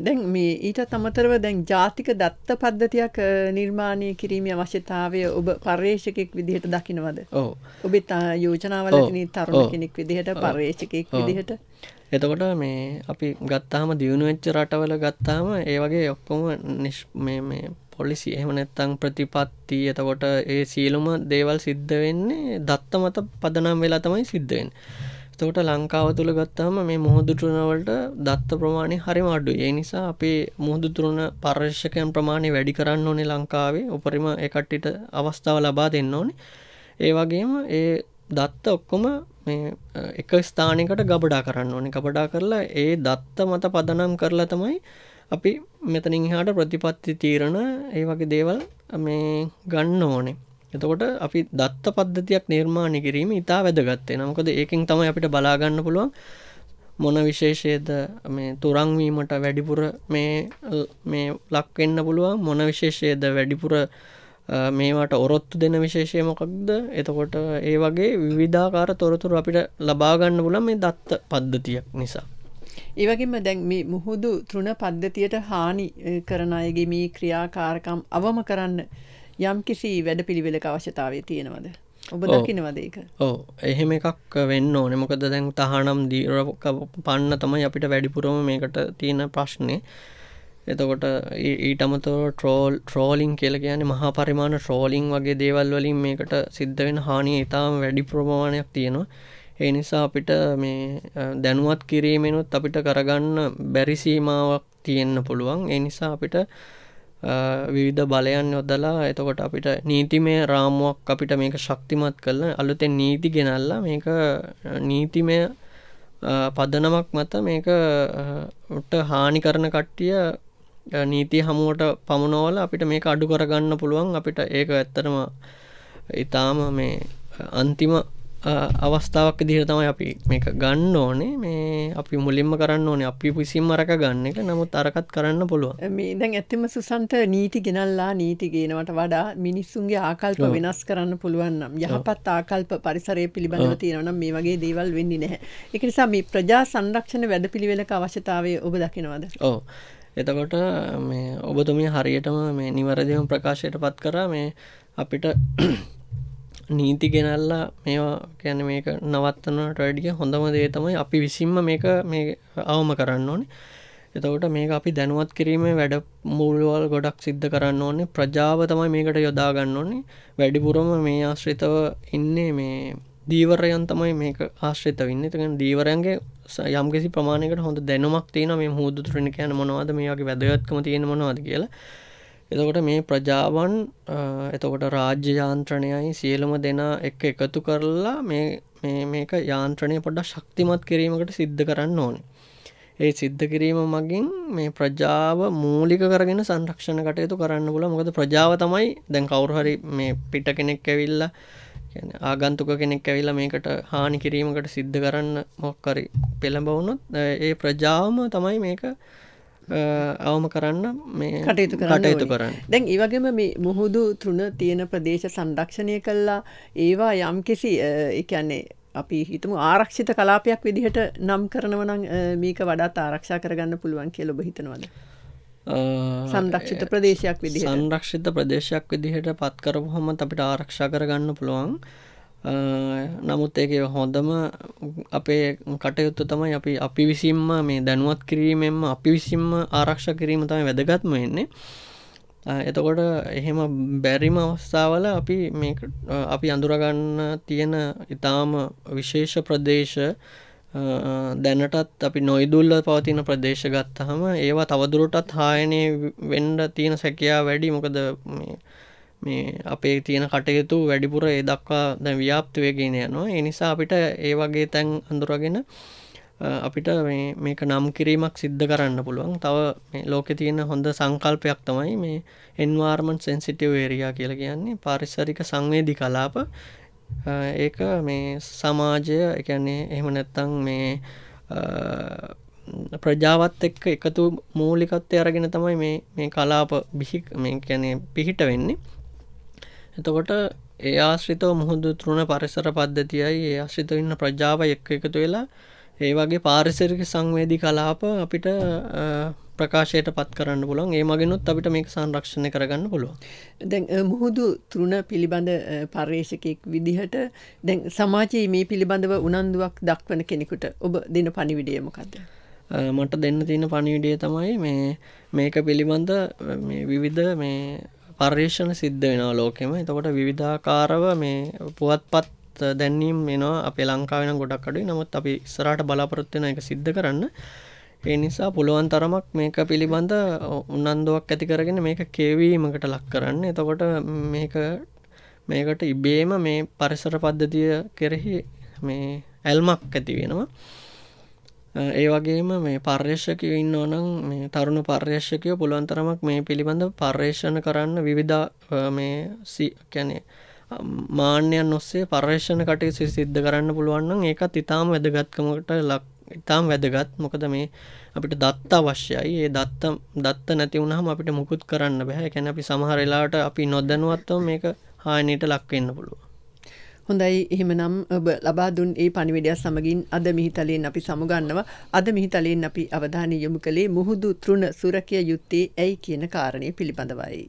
දැන් මේ ඊට අමතරව දැන් ජාතික දත්ත පද්ධතියක් නිර්මාණය කිරීමේ අවශ්‍යතාවය ඔබ පර්යේෂකෙක් විදිහට දකිනවද ඔබත් යෝජනාවල තරුණ කෙනෙක් විදිහට පර්යේෂකෙක් විදිහට එතකොට මේ අපි ගත්තාම දියුණු වෙච්ච රටවල ගත්තාම ඒ වගේ ඔක්කොම පොලිසි එහෙම නැත්තං ප්‍රතිපත්ති එතකොට ඒ සියලුම දේවල් සිද්ධ වෙන්නේ දත්ත මත පදනම් වෙලා තමයි සිද්ධුවෙන් තකට ලංකාව තුළ ගත්තාම මේ මුහුදුටරුණවලට දත්ත ප්‍රමාණය හරිම අඩු ඒ නිසා අපේ මුහුදුතුරුණ පර්ශකයන් ප්‍රමාණය වැඩි කරන්න ඕනේ ලංකාවේ උපරිම එකට්ටිට අවස්ථාව ලබා දෙන්න ඕනේ ඒ වගේම ඒ දත්ත ඔක්කොම එක ස්ථානකට ගබඩා කරන්න ඕනි කබඩා කරලා ඒ දත්ත මත පදනම් කරලා තමයි අපි මෙතනින් හාට ප්‍රතිපත්ති තීරණ ඒ වගේ දේවල් මේ ගන්න ඕනේ එතකොට අපි දත්ත පද්ධතියක් නිර්මාණය කිරීම ඉතා වැදගත්තේ නමකද ඒකින් තමයි අපිට බලාගන්න පුළුවන් මොන විශේෂයද මේ තුරංවීමට වැඩිපුර මේ ලක්වෙන්න පුළුවන් මොන විශේෂයද වැඩිපුර මේවට ඔරොත්තු දෙන විශේෂය මොකක්ද එතකොට ඒ වගේ විවිධාකාර තොරතුර අපිට ලබාගන්න පුල මේ දත්ත පද්ධතියක් නිසා ඒවගේම දැන් මේ මුහුදු තෘණ පද්ධතියට හානි කරන අයගේ මේ ක්‍රියාකාරකම් අවම කරන්න යම් කිසි වැඩ පිළිවෙලක අවශ්‍යතාවය තියෙනවද. ඔබ දකිනවද ඒක ඕ එහෙම එකක් වෙන්න ඕන මොකද දැන් තහනම් දීර පන්න තමයි අපිට වැඩිපුරම මේකට තියෙන ප්‍රශ්නය එතකොට ඊටමතෝ ට්‍රෝල් ට්‍රෝලිං කියල කියන මහා පරිමාණ ට්‍රෝලිං වගේ දේවල් වලින් මේකට සිද්ධ වෙන හානිය ඉතාම වැඩි ප්‍රමාණයක් තියෙනවා ඒ නිසා අපිට මේ දැනුවත් කිරීමෙනුත් අපිට කරගන්න බැරිසීමාවක් තියෙන්න්න පුළුවන් ඒ නිසා අපිට විවිධ බලයන් යොදලා එතකොට අපිට නීතිමය රාමුවක් අපිට මේක ශක්තිමත් කල අලුතෙන් නීති ගෙනල්ලා මේක නීතිමය පදනමක් මත මේකට හානි කරන කට්ටිය නීති හමුවට පමණෝල අපිට මේක අඩු කරගන්න පුළුවන් අපිට ඒක ඇත්තරම ඉතාම මේ අන්තිම අවස්ථාවක් දිහර තමයි අපි මේ ගන්න ඕනේ මේ අපි මුලින්ම කරන්න ඕනේ අපි විසිම් අරක ගන්න එක නමුත් අරකත් කරන්න පුළුව මේ දැන් ඇත්තම සුසන්ට නීති ගෙනල්ලා නීති ගෙනවට වඩා මිනිස්සුන්ගේ ආකල්ප වෙනස් කරන්න පුළුවන්නම් යහපත් ආකල්ප පරිසරය පිළිබඳව තියෙනවනම් මේ වගේ දේවල් වෙන්නේ නැහැ එක නිසා මේ ප්‍රජා සංරක්ෂණ වැඩ පිළිවෙලක අවශ්‍යතාවය ඔබ දකිනවද ඕ එතකොට ඔබතුමිය හරියටම මේ නිවරදිම ප්‍රකාශයට පත් කර මේ අපිට නීති ගෙනල්ලා මේවා කැන මේක නවත්තනට වැඩිය හොඳම දේ තමයි අපි විසින්ම මේක මේ අවම කරන්න ඕනේ එතකොට මේක අපි දැනුවත් කිරීම වැඩ මූල්වල් ගොඩක් සිද්ධ කරන්න ඕනේ ප්‍රජාව තමයි මේකට යොදාගන්න ඕනේ වැඩිපුරම මේ ආශ්‍රිතව ඉන්නේ මේ දීවරයන් තමයි මේක ආශ්‍රිත වෙන්න තක දීවරයන්ගේ යම්කිසි ප්‍රමාණයකට හොඳ දැනුමක් තියෙන මේ හුදුතුරණ කියන මොනවද මේගේ වැදගත්කම තියෙන මොනවාද කියලා එතකොට මේ ප්‍රජාවන් එතකොට රාජ්‍ය යාන්ත්‍රණයයි සියලුම දෙනා එක එකතු කරලා මේක යාන්ත්‍රණය පොඩ්ඩ ශක්තිමත් කිරීමකට සිද්ධ කරන්න ඕන ඒ සිද්ධ කිරීම මගින් මේ ප්‍රජාව මූලික කරගෙන සංරක්ෂණ කටයුතු කරන්න පුල මොකද ප්‍රජාව තමයි දැන් කවුරුහරි මේ පිට කෙනෙක් ඇවිල්ලා ආගන්තුක කෙනෙක් ඇවිල්ලා මේකට හානි කිරීමකට සිද්ධ කරන්න මොක්කරි පෙළඹවුණොත් ඒ ප්‍රජාවම තමයි මේක අවම කරන්න මේ කටයුතු කටයුතු කරන්න දැන් ඒවගේම මේ මුහුදු තෘුණ තියෙන ප්‍රදේශ සංරක්ෂණය කල්ලා ඒවා යම් කිසි එකන්නේ අපි හිතම ආරක්ෂිත කලාපයක් විදිහට නම් කරනවනං මේක වඩාත් ආරක්ෂා කරගන්න පුළුවන් කියල බහිතනවද සංරක්ෂිත ප්‍රදේශයක් විදි සංරක්ෂිත ප්‍රදේශයක් විදිහට පත්කරපු හොම අපිට ආරක්ෂා කරගන්න පුළුවන් නමුත් ඒක හොඳම අපේ කටයුත්තු තමයි අපි අපි විසින්ම මේ දැනුවත් කිරීමෙන්ම අපි විසින්ම ආරක්ෂ කිරීම තමයි වැදගත්ම එන්නේ එතකොට එහෙම බැරිම අවස්ථාවල අපි මේ අපි අඳුරගන්න තියෙන ඉතාම විශේෂ ප්‍රදේශ දැනටත් අපි නොයිදුල්ල පවතින ප්‍රදේශ ගත්තහම ඒවා තවදුරටත් හායනය වෙන්ඩ තියෙන සැකයා වැඩි මොකද මේ මේ අපේ තියෙන කටයුතු වැඩිපුර ඒ දක්වා දැ ව්‍යාප්තිවයගෙන යනවා එනිසා අපිට ඒ වගේ තැන් අඳුරගෙන අපිට මේක නම් කිරීමක් සිද්ධ කරන්න පුළුවන් තව ලෝකෙ තියෙන හොඳ සංකල්පයක් තමයි මේ එන්වාර්මන් සෙන්සිටව් ඒරයා කියල කියන්නේ පාරිසරික සංවේදි කලාප ඒක මේ සමාජය එකන්නේ එහෙම නැත්තං මේ ප්‍රජාවත් එක්ක එකතු මූලිකත්වය අරගෙන තමයි මේ කලාප බිහි මේ කියැනේ පිහිට වෙන්නේ එතකොට ඒ ආශ්‍රිතව මුහුදු තුරුණ පරිසර පද්ධතියයි ඒ ආශ්‍රිත ඉන්න ප්‍රජාව එක් එකතු වෙලා ඒ වගේ පාරිසරික සංවේදී කලාප අපිට ප්‍රකාශයට පත් කරන්න පුළන් ඒ මගෙනුත් අපිට මේක සංරක්ෂණය කරගන්න පුළුව දැන් මුහුදු තෘුණ පිළිබඳ පර්යේෂකයෙක් විදිහට දැන් සමාජයේ මේ පිළිබඳව උනන්දුවක් දක්වන කෙනෙකුට ඔබ දෙන පනිවිඩියමකක්ද මට දෙන්න තියෙන පණිවිඩිය තමයි මේ මේක පිළිබඳ විවිධ මේ පර්යේෂණ සිද්ධ වෙනවා ලෝකෙම එතකොට විවිධාකාරව මේ පුවත්පත් දැන්නම් මෙනවා අප ලංකාවෙන ගොඩක් අඩුයි නමුත් අපි ස්රාට බලාපොරොත්වෙන එක සිද්ධ කරන්න ඒ නිසා පුළුවන් තරමක් මේක පිළිබඳ උන්නන්දුවක් ඇති කරගෙන මේක කේවීමකට ලක් කරන්න එතකොට මේක මේකට ඉබේම මේ පරිසර පද්ධතිය කෙරෙහි මේ ඇල්මක් ඇති වෙනවා ඒ වගේම මේ පර්යේෂකය ඉන්න ඕනම් මේ තරුණු පර්යේෂකය පුළුවන්තරමක් මේ පිළිබඳ පර්යේෂණ කරන්න විවිධ මේ කැනේ මාන්‍යයන් ඔස්සේ පර්යේෂණ කටය සිද්ධ කරන්න පුළුවන්න ඒකත් ඉතාම වැදගත්කමට ලක් ඉතාම් වැදගත් මොකද මේ අපිට දත්ත අවශ්‍යයි ඒ දත්ත දත්ත නැති වුණහම අපිට මුකුත් කරන්න බැහැ කැන අපි සමහරලාට අපි නොදැනුවත්ව මේක හානිට ලක්වෙන්න පුළුව හොඳයි එහෙමනම් ඔබ ලබා දුන් ඒ පණිවිඩය සමගින් අද මිහිතලයෙන් අපි සමුගන්නවා. අද මිහිතලයෙන් අපි අවධානය යොමු කළේ මුහුදු තෘණ සුරකිය යුත්තේ ඇයි කියන කාරණය පිළිබඳවයි.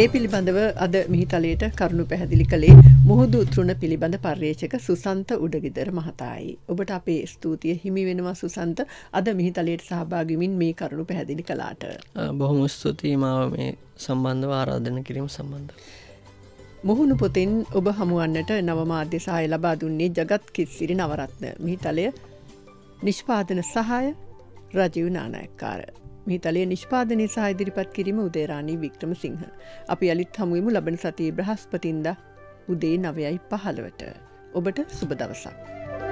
ඒ පිළිබඳව අද මිහිතලයට කරුණු පැහැදිලි කළේ මුහුදු තෘණ පිළිබඳ පර්යේෂක සුසන්ත උඩගෙදර මහතායි. ඔබට අපේ ස්තුතිය හිමි වෙනවා සුසන්ත අද මිහිතලයට සහභාගිමින් මේ කරුණු පැහැදිලි කලාට. බොහොම ස්තුතියි මාව මේ සම්බන්ධව ආරාධන කිරීම සම්බන්ධ. මුහුණු පොතින් ඔබ හමුවන්නට නවමාධ්‍ය සහය ලබා දුන්නේ ජගත් කිත්සිරි නවරත්න මිහිතලය නිෂ්පාදන සහය රජීවනානායක්කාර. මිහිතලේ නිෂ්පාදනය සහ ඉදිරිපත් කිරීම උදේරාණී වික්‍රම සිංහ. අපි අලිත් හමුවමු ලබන සතිය බ්‍රහස්පතින්ද උදේ නවයයි පහළවට. ඔබට සුබ දවසක්.